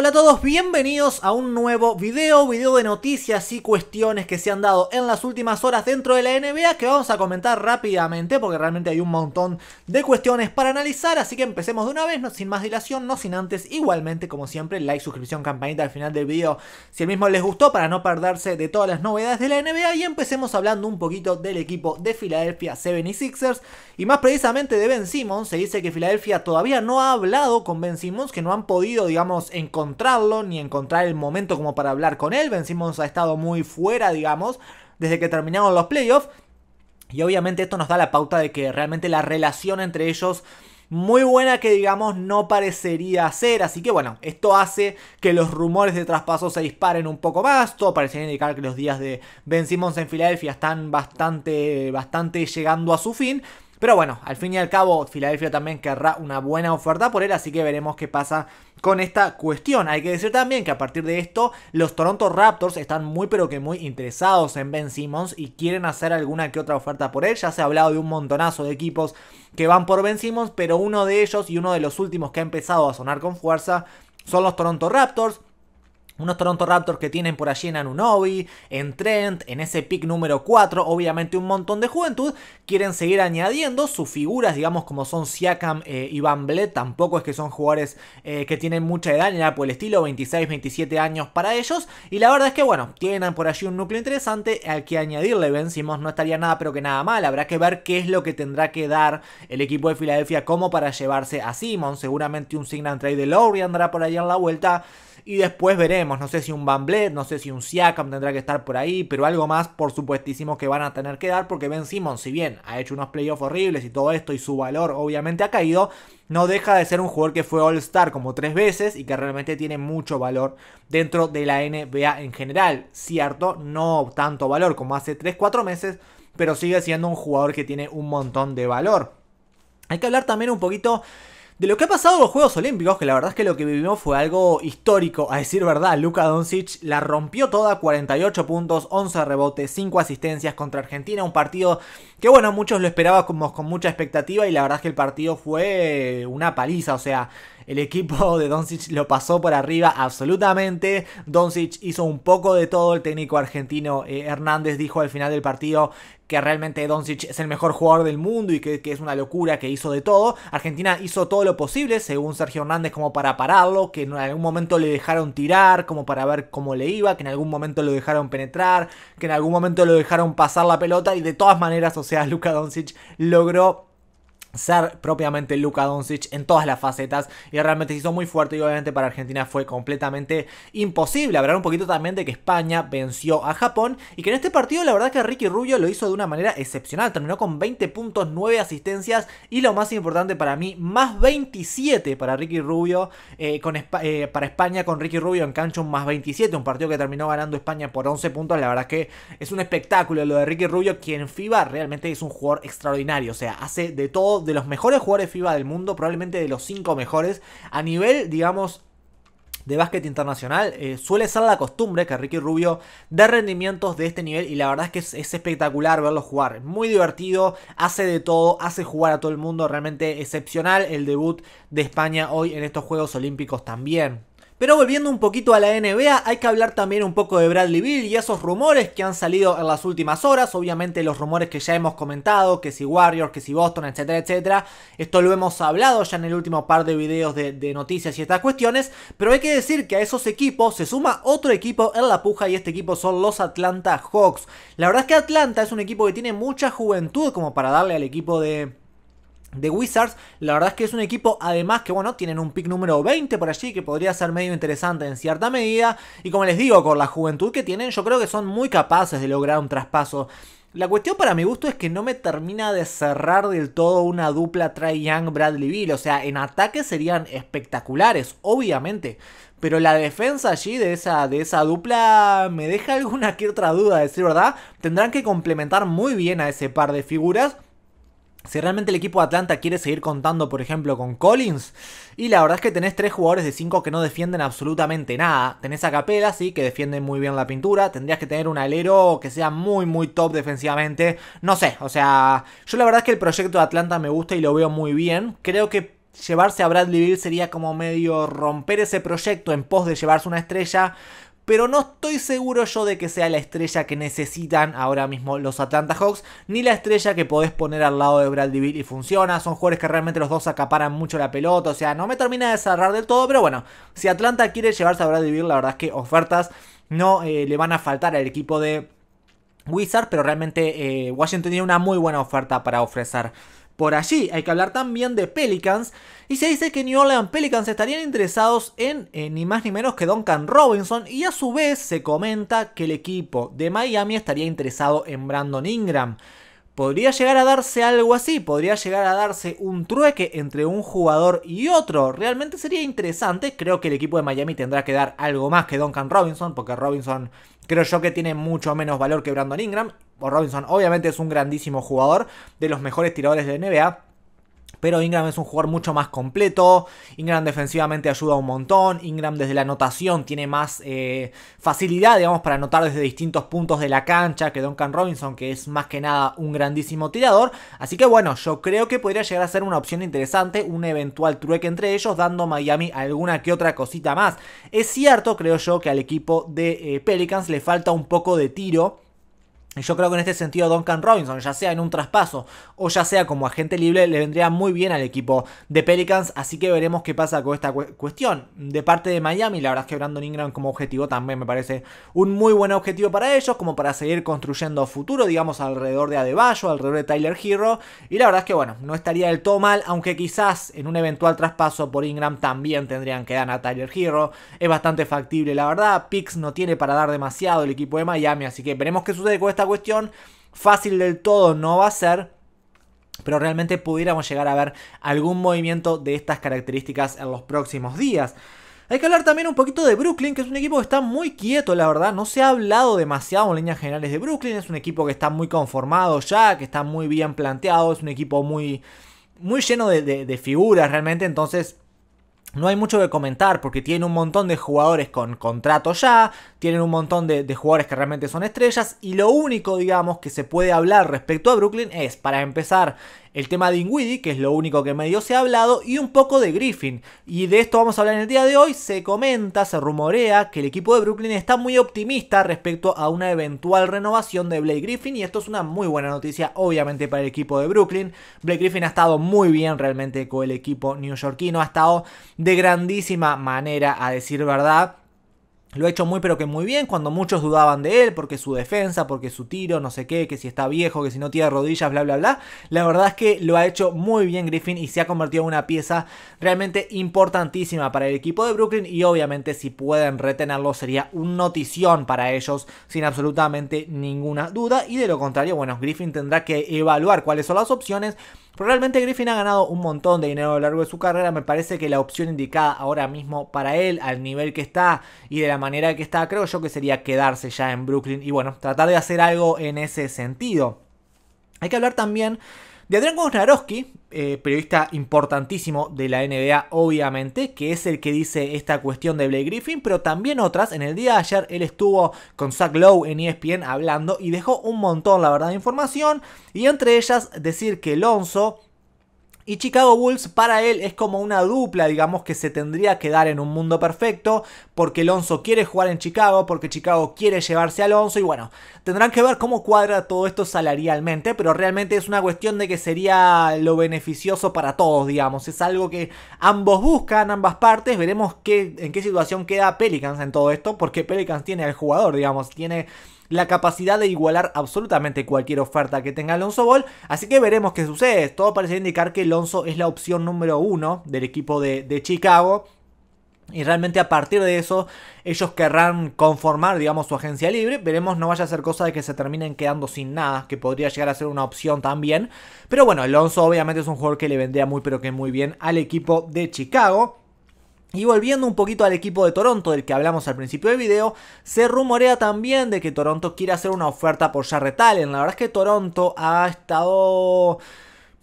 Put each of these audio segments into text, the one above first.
Hola a todos, bienvenidos a un nuevo video, video de noticias y cuestiones que se han dado en las últimas horas dentro de la NBA que vamos a comentar rápidamente porque realmente hay un montón de cuestiones para analizar, así que empecemos de una vez, no, sin más dilación, no sin antes, igualmente como siempre, like, suscripción, campanita al final del video si el mismo les gustó para no perderse de todas las novedades de la NBA y empecemos hablando un poquito del equipo de Filadelfia 76ers y más precisamente de Ben Simmons, se dice que Filadelfia todavía no ha hablado con Ben Simmons, que no han podido digamos encontrar encontrarlo, ni encontrar el momento como para hablar con él. Ben Simmons ha estado muy fuera, digamos, desde que terminaron los playoffs. Y obviamente esto nos da la pauta de que realmente la relación entre ellos muy buena que digamos no parecería ser. Así que bueno, esto hace que los rumores de traspaso se disparen un poco más. Todo parece indicar que los días de Ben Simmons en Filadelfia están bastante, bastante llegando a su fin. Pero bueno, al fin y al cabo, Filadelfia también querrá una buena oferta por él, así que veremos qué pasa con esta cuestión. Hay que decir también que a partir de esto, los Toronto Raptors están muy pero que muy interesados en Ben Simmons y quieren hacer alguna que otra oferta por él. Ya se ha hablado de un montonazo de equipos que van por Ben Simmons, pero uno de ellos y uno de los últimos que ha empezado a sonar con fuerza son los Toronto Raptors. Unos Toronto Raptors que tienen por allí en Anunobi, en Trent, en ese pick número 4, obviamente un montón de juventud, quieren seguir añadiendo sus figuras, digamos como son Siakam y eh, Van Bled, tampoco es que son jugadores eh, que tienen mucha edad ni nada por el estilo, 26, 27 años para ellos, y la verdad es que bueno, tienen por allí un núcleo interesante al que añadirle Ben Simmons no estaría nada pero que nada mal, habrá que ver qué es lo que tendrá que dar el equipo de Filadelfia como para llevarse a Simmons, seguramente un sign trade de Lowry andará por ahí en la vuelta, y después veremos, no sé si un Bamblet, no sé si un Siakam tendrá que estar por ahí, pero algo más, por supuestísimo, que van a tener que dar, porque Ben Simmons, si bien ha hecho unos playoffs horribles y todo esto, y su valor obviamente ha caído, no deja de ser un jugador que fue All-Star como tres veces y que realmente tiene mucho valor dentro de la NBA en general. Cierto, no tanto valor como hace 3-4 meses, pero sigue siendo un jugador que tiene un montón de valor. Hay que hablar también un poquito de lo que ha pasado en los Juegos Olímpicos, que la verdad es que lo que vivimos fue algo histórico, a decir verdad, Luka Doncic la rompió toda, 48 puntos, 11 rebotes, 5 asistencias contra Argentina, un partido que bueno, muchos lo esperaban con mucha expectativa y la verdad es que el partido fue una paliza, o sea, el equipo de Doncic lo pasó por arriba absolutamente. Doncic hizo un poco de todo. El técnico argentino eh, Hernández dijo al final del partido que realmente Doncic es el mejor jugador del mundo y que, que, es una locura que hizo de todo. Argentina hizo todo lo posible, según Sergio Hernández, como para pararlo, que en algún momento le dejaron tirar, como para ver cómo le iba, que en algún momento lo dejaron penetrar, que en algún momento lo dejaron pasar la pelota y de todas maneras, o sea, Luka Doncic logró ser propiamente Luka Doncic en todas las facetas y realmente se hizo muy fuerte y obviamente para Argentina fue completamente imposible. Hablar un poquito también de que España venció a Japón y que en este partido la verdad que Ricky Rubio lo hizo de una manera excepcional, terminó con 20 puntos, 9 asistencias y lo más importante para mí, más 27 para Ricky Rubio eh, con, eh, para España con Ricky Rubio en cancho, un más 27, un partido que terminó ganando España por 11 puntos, la verdad que es un espectáculo lo de Ricky Rubio, quien FIBA realmente es un jugador extraordinario, o sea, hace de todo de los mejores jugadores FIBA del mundo, probablemente de los 5 mejores, a nivel, digamos, de básquet internacional. Eh, suele ser la costumbre que Ricky Rubio dé rendimientos de este nivel y la verdad es que es, es, espectacular verlo jugar. Muy divertido, hace de todo, hace jugar a todo el mundo. Realmente excepcional el debut de España hoy en estos Juegos Olímpicos también. Pero volviendo un poquito a la NBA, hay que hablar también un poco de Bradley Bill y esos rumores que han salido en las últimas horas. Obviamente los rumores que ya hemos comentado, que si Warriors, que si Boston, etcétera, etcétera. Esto lo hemos hablado ya en el último par de videos de, de noticias y estas cuestiones. Pero hay que decir que a esos equipos se suma otro equipo en la puja y este equipo son los Atlanta Hawks. La verdad es que Atlanta es un equipo que tiene mucha juventud como para darle al equipo de de Wizards, la verdad es que es un equipo además que bueno, tienen un pick número 20 por allí que podría ser medio interesante en cierta medida y como les digo, con la juventud que tienen yo creo que son muy capaces de lograr un traspaso. La cuestión para mi gusto es que no me termina de cerrar del todo una dupla Trae Young Bradley Beal, o sea, en ataque serían espectaculares, obviamente, pero la defensa allí de esa, de esa dupla me deja alguna que otra duda, decir verdad. Tendrán que complementar muy bien a ese par de figuras. Si realmente el equipo de Atlanta quiere seguir contando, por ejemplo, con Collins, y la verdad es que tenés tres jugadores de cinco que no defienden absolutamente nada. Tenés a Capela, sí, que defiende muy bien la pintura. Tendrías que tener un alero que sea muy, muy top defensivamente. No sé, o sea, yo la verdad es que el proyecto de Atlanta me gusta y lo veo muy bien. Creo que llevarse a Bradley Beal sería como medio romper ese proyecto en pos de llevarse una estrella pero no estoy seguro yo de que sea la estrella que necesitan ahora mismo los Atlanta Hawks, ni la estrella que podés poner al lado de Bradley Bill y funciona. Son jugadores que realmente los dos acaparan mucho la pelota, o sea, no me termina de cerrar del todo, pero bueno, si Atlanta quiere llevarse a Brad Bill, la verdad es que ofertas no eh, le van a faltar al equipo de... Wizard, pero realmente eh, Washington tiene una muy buena oferta para ofrecer por allí. Hay que hablar también de Pelicans. Y se dice que New Orleans Pelicans estarían interesados en eh, ni más ni menos que Duncan Robinson. Y a su vez se comenta que el equipo de Miami estaría interesado en Brandon Ingram. Podría llegar a darse algo así, podría llegar a darse un trueque entre un jugador y otro. Realmente sería interesante, creo que el equipo de Miami tendrá que dar algo más que Duncan Robinson, porque Robinson creo yo que tiene mucho menos valor que Brandon Ingram. Robinson obviamente es un grandísimo jugador, de los mejores tiradores de NBA. Pero Ingram es un jugador mucho más completo. Ingram defensivamente ayuda un montón. Ingram desde la anotación tiene más eh, facilidad, digamos, para anotar desde distintos puntos de la cancha que Duncan Robinson, que es más que nada un grandísimo tirador. Así que bueno, yo creo que podría llegar a ser una opción interesante, un eventual trueque entre ellos, dando a Miami alguna que otra cosita más. Es cierto, creo yo, que al equipo de eh, Pelicans le falta un poco de tiro y yo creo que en este sentido Duncan Robinson, ya sea en un traspaso o ya sea como agente libre, le vendría muy bien al equipo de Pelicans. Así que veremos qué pasa con esta cuestión. De parte de Miami, la verdad es que Brandon Ingram como objetivo también me parece un muy buen objetivo para ellos, como para seguir construyendo futuro, digamos, alrededor de Adebayo, alrededor de Tyler Hero. Y la verdad es que, bueno, no estaría del todo mal, aunque quizás en un eventual traspaso por Ingram también tendrían que dar a Tyler Hero. Es bastante factible, la verdad. Pix no tiene para dar demasiado el equipo de Miami, así que veremos qué sucede con esta cuestión. Fácil del todo no va a ser, pero realmente pudiéramos llegar a ver algún movimiento de estas características en los próximos días. Hay que hablar también un poquito de Brooklyn, que es un equipo que está muy quieto, la verdad. No se ha hablado demasiado en líneas generales de Brooklyn. Es un equipo que está muy conformado ya, que está muy bien planteado. Es un equipo muy, muy lleno de, de figuras realmente. Entonces no hay mucho que comentar porque tiene un montón de jugadores con contrato ya, tienen un montón de, de, jugadores que realmente son estrellas y lo único, digamos, que se puede hablar respecto a Brooklyn es, para empezar, el tema de Inguidi, que es lo único que medio se ha hablado, y un poco de Griffin. Y de esto vamos a hablar en el día de hoy. Se comenta, se rumorea que el equipo de Brooklyn está muy optimista respecto a una eventual renovación de Blake Griffin, y esto es una muy buena noticia, obviamente, para el equipo de Brooklyn. Blake Griffin ha estado muy bien realmente con el equipo neoyorquino, ha estado de grandísima manera, a decir verdad lo ha hecho muy pero que muy bien cuando muchos dudaban de él porque su defensa, porque su tiro, no sé qué, que si está viejo, que si no tiene rodillas, bla, bla, bla. La verdad es que lo ha hecho muy bien Griffin y se ha convertido en una pieza realmente importantísima para el equipo de Brooklyn y obviamente si pueden retenerlo sería un notición para ellos sin absolutamente ninguna duda y de lo contrario, bueno, Griffin tendrá que evaluar cuáles son las opciones probablemente Griffin ha ganado un montón de dinero a lo largo de su carrera. Me parece que la opción indicada ahora mismo para él, al nivel que está y de la manera que está, creo yo que sería quedarse ya en Brooklyn y bueno, tratar de hacer algo en ese sentido. Hay que hablar también de Adrián Wojnarowski, eh, periodista importantísimo de la NBA, obviamente, que es el que dice esta cuestión de Blake Griffin, pero también otras. En el día de ayer él estuvo con Zach Lowe en ESPN hablando y dejó un montón, la verdad, de información. Y entre ellas decir que Lonzo y Chicago Bulls para él es como una dupla, digamos, que se tendría que dar en un mundo perfecto, porque Alonso quiere jugar en Chicago, porque Chicago quiere llevarse a Alonso, y bueno, tendrán que ver cómo cuadra todo esto salarialmente, pero realmente es una cuestión de que sería lo beneficioso para todos, digamos. Es algo que ambos buscan, ambas partes, veremos qué, en qué situación queda Pelicans en todo esto, porque Pelicans tiene al jugador, digamos, tiene la capacidad de igualar absolutamente cualquier oferta que tenga Alonso Ball. Así que veremos qué sucede. Todo parece indicar que Alonso es la opción número uno del equipo de, Chicago. Y realmente a partir de eso ellos querrán conformar, digamos, su agencia libre. Veremos, no vaya a ser cosa de que se terminen quedando sin nada, que podría llegar a ser una opción también. Pero bueno, Alonso obviamente es un jugador que le vendría muy pero que muy bien al equipo de Chicago. Y volviendo un poquito al equipo de Toronto del que hablamos al principio del video, se rumorea también de que Toronto quiere hacer una oferta por Jarrett Allen. La verdad es que Toronto ha estado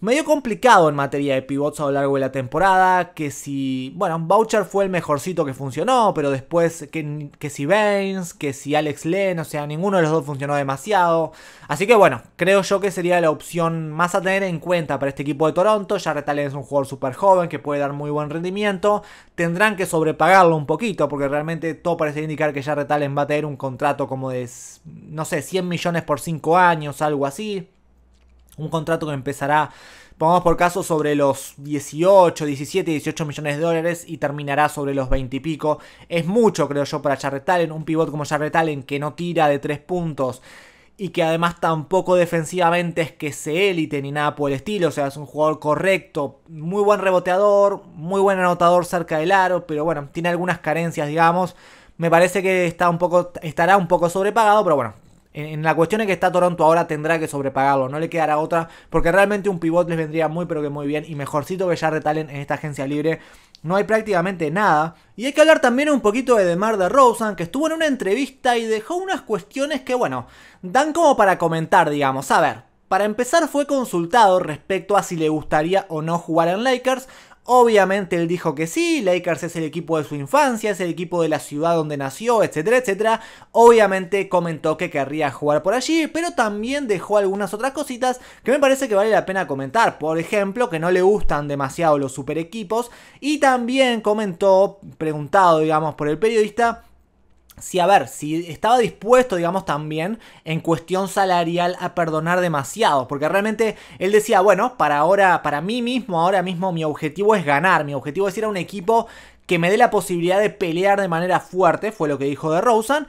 medio complicado en materia de pivots a lo largo de la temporada, que si, bueno, Boucher fue el mejorcito que funcionó, pero después que, que si Baines, que si Alex Len, o sea, ninguno de los dos funcionó demasiado. Así que bueno, creo yo que sería la opción más a tener en cuenta para este equipo de Toronto. Ya Allen es un jugador súper joven que puede dar muy buen rendimiento. Tendrán que sobrepagarlo un poquito, porque realmente todo parece indicar que ya Allen va a tener un contrato como de, no sé, 100 millones por 5 años, algo así. Un contrato que empezará, pongamos por caso, sobre los 18, 17, 18 millones de dólares y terminará sobre los 20 y pico. Es mucho, creo yo, para Jarrett en Un pivot como Jarrett Allen que no tira de tres puntos y que además tampoco defensivamente es que se élite ni nada por el estilo. O sea, es un jugador correcto, muy buen reboteador, muy buen anotador cerca del aro, pero bueno, tiene algunas carencias, digamos. Me parece que está un poco, estará un poco sobrepagado, pero bueno, en, la cuestión en que está Toronto ahora tendrá que sobrepagarlo, no le quedará otra, porque realmente un pivot les vendría muy pero que muy bien y mejorcito que ya retalen en esta agencia libre. No hay prácticamente nada. Y hay que hablar también un poquito de Demar de Rosen, que estuvo en una entrevista y dejó unas cuestiones que, bueno, dan como para comentar, digamos. A ver, para empezar fue consultado respecto a si le gustaría o no jugar en Lakers Obviamente él dijo que sí, Lakers es el equipo de su infancia, es el equipo de la ciudad donde nació, etcétera, etcétera. Obviamente comentó que querría jugar por allí, pero también dejó algunas otras cositas que me parece que vale la pena comentar. Por ejemplo, que no le gustan demasiado los super equipos y también comentó, preguntado digamos por el periodista, si, a ver, si estaba dispuesto, digamos, también en cuestión salarial a perdonar demasiado, porque realmente él decía, bueno, para ahora, para mí mismo, ahora mismo mi objetivo es ganar, mi objetivo es ir a un equipo que me dé la posibilidad de pelear de manera fuerte, fue lo que dijo de Rosen,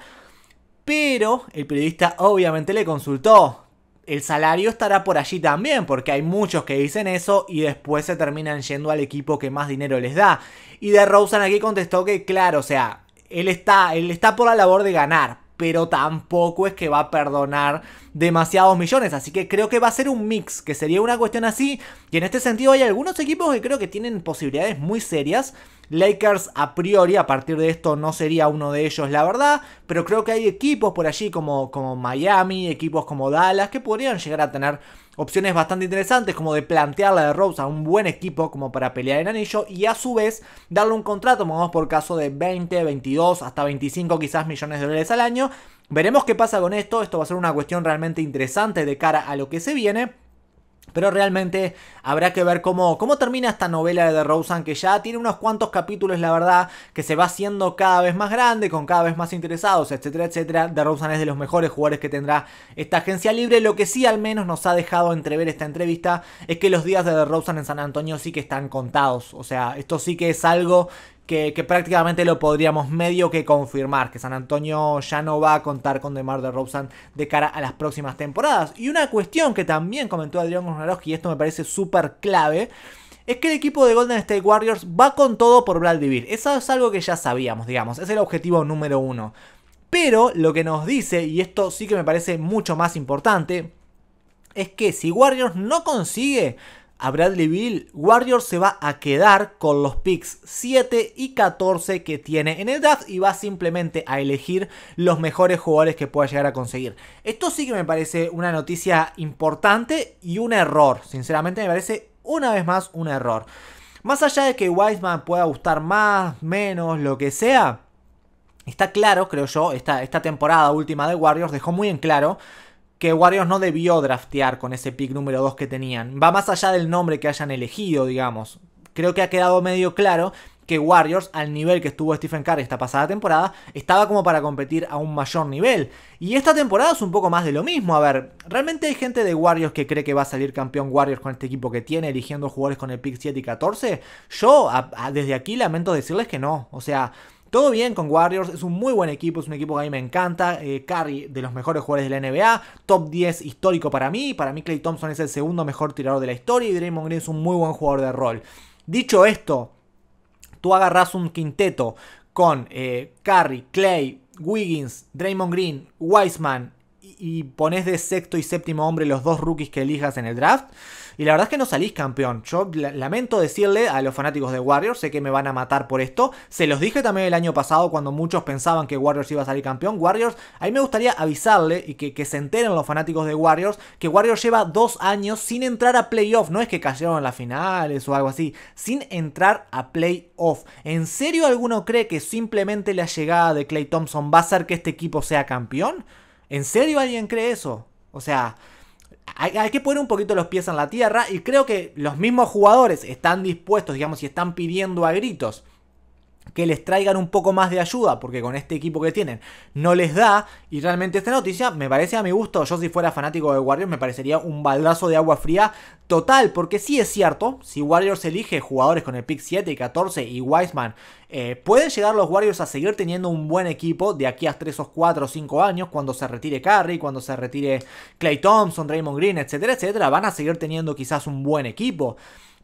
pero el periodista obviamente le consultó, el salario estará por allí también, porque hay muchos que dicen eso y después se terminan yendo al equipo que más dinero les da. Y de Rosen aquí contestó que, claro, o sea, él está, él está por la labor de ganar, pero tampoco es que va a perdonar demasiados millones. Así que creo que va a ser un mix, que sería una cuestión así. Y en este sentido hay algunos equipos que creo que tienen posibilidades muy serias. Lakers a priori, a partir de esto no sería uno de ellos, la verdad. Pero creo que hay equipos por allí como, como Miami, equipos como Dallas, que podrían llegar a tener opciones bastante interesantes como de la de Rose a un buen equipo como para pelear en anillo y a su vez darle un contrato, vamos por caso de 20, 22, hasta 25 quizás millones de dólares al año. Veremos qué pasa con esto, esto va a ser una cuestión realmente interesante de cara a lo que se viene. Pero realmente habrá que ver cómo, cómo termina esta novela de The Rosen, que ya tiene unos cuantos capítulos, la verdad, que se va haciendo cada vez más grande, con cada vez más interesados, etcétera, etcétera. The Rosen es de los mejores jugadores que tendrá esta agencia libre. Lo que sí al menos nos ha dejado entrever esta entrevista es que los días de The Rosen en San Antonio sí que están contados. O sea, esto sí que es algo que, prácticamente lo podríamos medio que confirmar, que San Antonio ya no va a contar con DeMar DeRozan de cara a las próximas temporadas. Y una cuestión que también comentó Adrián González y esto me parece súper clave, es que el equipo de Golden State Warriors va con todo por Vladivir. Eso es algo que ya sabíamos, digamos, es el objetivo número uno. Pero lo que nos dice, y esto sí que me parece mucho más importante, es que si Warriors no consigue a Bradley Bill, Warriors se va a quedar con los picks 7 y 14 que tiene en el draft y va simplemente a elegir los mejores jugadores que pueda llegar a conseguir. Esto sí que me parece una noticia importante y un error. Sinceramente me parece una vez más un error. Más allá de que Wiseman pueda gustar más, menos, lo que sea, está claro, creo yo, esta, esta temporada última de Warriors dejó muy en claro que Warriors no debió draftear con ese pick número 2 que tenían. Va más allá del nombre que hayan elegido, digamos. Creo que ha quedado medio claro que Warriors, al nivel que estuvo Stephen Curry esta pasada temporada, estaba como para competir a un mayor nivel. Y esta temporada es un poco más de lo mismo. A ver, realmente hay gente de Warriors que cree que va a salir campeón Warriors con este equipo que tiene, eligiendo jugadores con el pick 7 y 14. Yo, desde aquí, lamento decirles que no. O sea, todo bien con Warriors, es un muy buen equipo, es un equipo que a mí me encanta. Eh, de los mejores jugadores de la NBA, top 10 histórico para mí. Para mí, Clay Thompson es el segundo mejor tirador de la historia y Draymond Green es un muy buen jugador de rol. Dicho esto, tú agarras un quinteto con eh, Curry, Clay, Wiggins, Draymond Green, Wiseman y, y pones de sexto y séptimo hombre los dos rookies que elijas en el draft. Y la verdad es que no salís campeón. Yo lamento decirle a los fanáticos de Warriors, sé que me van a matar por esto. Se los dije también el año pasado cuando muchos pensaban que Warriors iba a salir campeón. Warriors, ahí me gustaría avisarle y que, que se enteren los fanáticos de Warriors que Warriors lleva dos años sin entrar a playoff. No es que cayeron en las finales o algo así, sin entrar a playoff. ¿En serio alguno cree que simplemente la llegada de Clay Thompson va a hacer que este equipo sea campeón? ¿En serio alguien cree eso? O sea, hay, que poner un poquito los pies en la tierra y creo que los mismos jugadores están dispuestos, digamos, y están pidiendo a gritos que les traigan un poco más de ayuda, porque con este equipo que tienen no les da. Y realmente esta noticia me parece a mi gusto, yo si fuera fanático de Warriors me parecería un baldazo de agua fría total, porque sí es cierto, si Warriors elige jugadores con el pick 7 y 14 y Wiseman, eh, pueden llegar los Warriors a seguir teniendo un buen equipo de aquí a 3 o 4 o 5 años, cuando se retire Curry, cuando se retire Clay Thompson, Raymond Green, etcétera, etcétera, van a seguir teniendo quizás un buen equipo.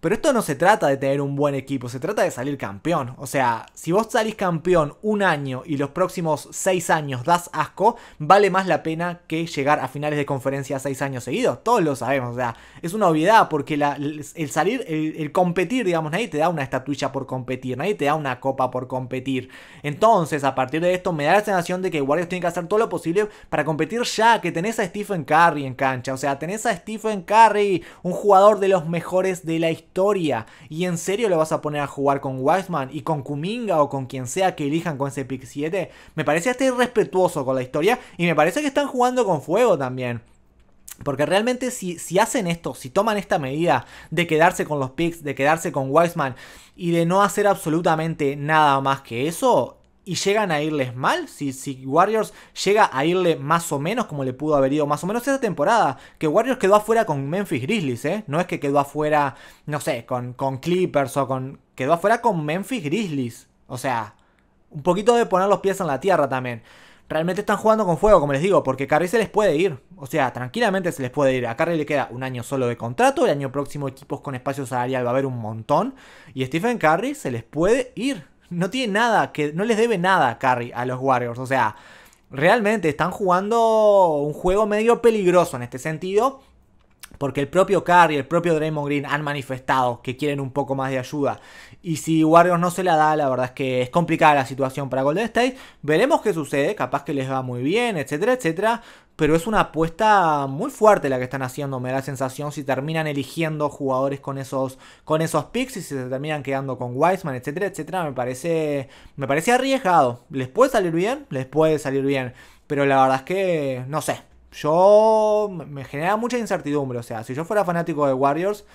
Pero esto no se trata de tener un buen equipo, se trata de salir campeón. O sea, si vos salís campeón un año y los próximos seis años das asco, vale más la pena que llegar a finales de conferencia seis años seguidos. Todos lo sabemos, o sea, es una obviedad porque el salir, el, competir, digamos, nadie te da una estatuilla por competir, nadie te da una copa por competir. Entonces, a partir de esto, me da la sensación de que Warriors tiene que hacer todo lo posible para competir ya, que tenés a Stephen Curry en cancha, o sea, tenés a Stephen Curry, un jugador de los mejores de la historia y en serio le vas a poner a jugar con Wiseman y con Kuminga o con quien sea que elijan con ese pick 7. Me parece hasta irrespetuoso con la historia y me parece que están jugando con fuego también. Porque realmente si, si, hacen esto, si toman esta medida de quedarse con los picks, de quedarse con Wiseman y de no hacer absolutamente nada más que eso, y llegan a irles mal, si, si, Warriors llega a irle más o menos como le pudo haber ido más o menos esa temporada, que Warriors quedó afuera con Memphis Grizzlies, ¿eh? No es que quedó afuera, no sé, con, con Clippers o con... Quedó afuera con Memphis Grizzlies. O sea, un poquito de poner los pies en la tierra también. Realmente están jugando con fuego, como les digo, porque Curry se les puede ir. O sea, tranquilamente se les puede ir. A Curry le queda un año solo de contrato. El año próximo equipos con espacio salarial va a haber un montón. Y Stephen Curry se les puede ir. No tiene nada que. No les debe nada Carry a los Warriors. O sea, realmente están jugando un juego medio peligroso en este sentido. Porque el propio y el propio Draymond Green han manifestado que quieren un poco más de ayuda. Y si Warriors no se la da, la verdad es que es complicada la situación para Golden State. Veremos qué sucede, capaz que les va muy bien, etcétera, etcétera. Pero es una apuesta muy fuerte la que están haciendo, me da la sensación, si terminan eligiendo jugadores con esos, con esos picks y si se terminan quedando con Wiseman, etcétera, etcétera. Me parece, me parece arriesgado. ¿Les puede salir bien? Les puede salir bien. Pero la verdad es que, no sé, yo me genera mucha incertidumbre. O sea, si yo fuera fanático de Warriors,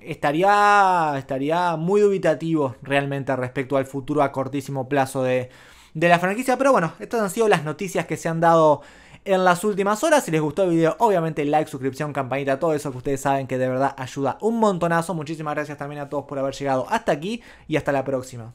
estaría, estaría muy dubitativo realmente respecto al futuro a cortísimo plazo de, de la franquicia. Pero bueno, estas han sido las noticias que se han dado en las últimas horas. Si les gustó el video, obviamente like, suscripción, campanita, todo eso que ustedes saben que de verdad ayuda un montonazo. Muchísimas gracias también a todos por haber llegado hasta aquí y hasta la próxima.